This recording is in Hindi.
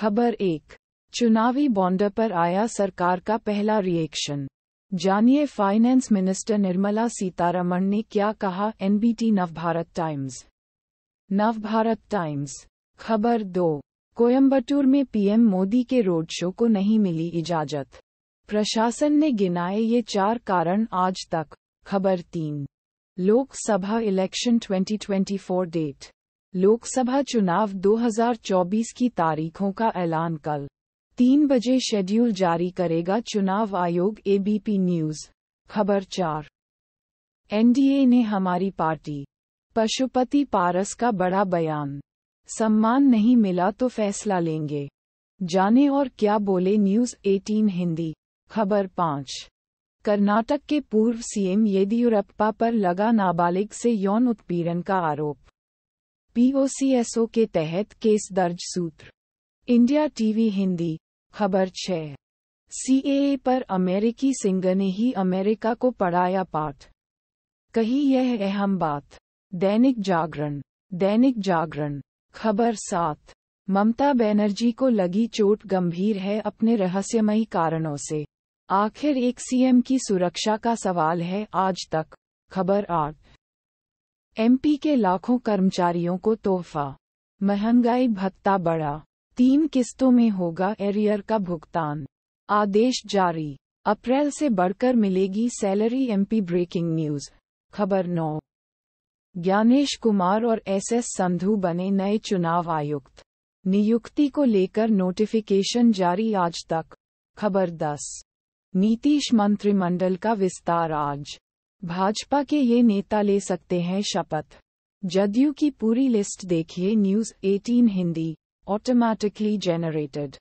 खबर एक चुनावी बॉन्ड पर आया सरकार का पहला रिएक्शन जानिए फाइनेंस मिनिस्टर निर्मला सीतारमण ने क्या कहा NBT Navbharat Times Navbharat Times खबर दो कोयम्बटूर में पीएम मोदी के रोड शो को नहीं मिली इजाजत प्रशासन ने गिनाए ये चार कारण आज तक खबर तीन लोकसभा इलेक्शन 2024 डेट लोकसभा चुनाव 2024 की तारीखों का ऐलान कल तीन बजे शेड्यूल जारी करेगा चुनाव आयोग एबीपी न्यूज खबर चार एनडीए ने हमारी पार्टी पशुपति पारस का बड़ा बयान सम्मान नहीं मिला तो फैसला लेंगे जाने और क्या बोले न्यूज 18 हिंदी खबर पाँच कर्नाटक के पूर्व सीएम येदियुरप्पा पर लगा नाबालिग से यौन उत्पीड़न का आरोप पीओसीएसओ के तहत केस दर्ज सूत्र इंडिया टीवी हिंदी खबर छः सीएए पर अमेरिकी सिंगर ने ही अमेरिका को पढ़ाया पाठ कही यह अहम बात दैनिक जागरण दैनिक जागरण खबर सात ममता बनर्जी को लगी चोट गंभीर है अपने रहस्यमयी कारणों से आखिर एक सीएम की सुरक्षा का सवाल है आज तक खबर आठ एमपी के लाखों कर्मचारियों को तोहफा महंगाई भत्ता बढ़ा तीन किस्तों में होगा एरियर का भुगतान आदेश जारी अप्रैल से बढ़कर मिलेगी सैलरी एमपी ब्रेकिंग न्यूज खबर नौ ज्ञानेश कुमार और एसएस संधू बने नए चुनाव आयुक्त नियुक्ति को लेकर नोटिफिकेशन जारी आज तक खबर दस नीतीश मंत्रिमंडल का विस्तार आज भाजपा के ये नेता ले सकते हैं शपथ जदयू की पूरी लिस्ट देखिए न्यूज 18 हिंदी ऑटोमैटिकली जेनरेटेड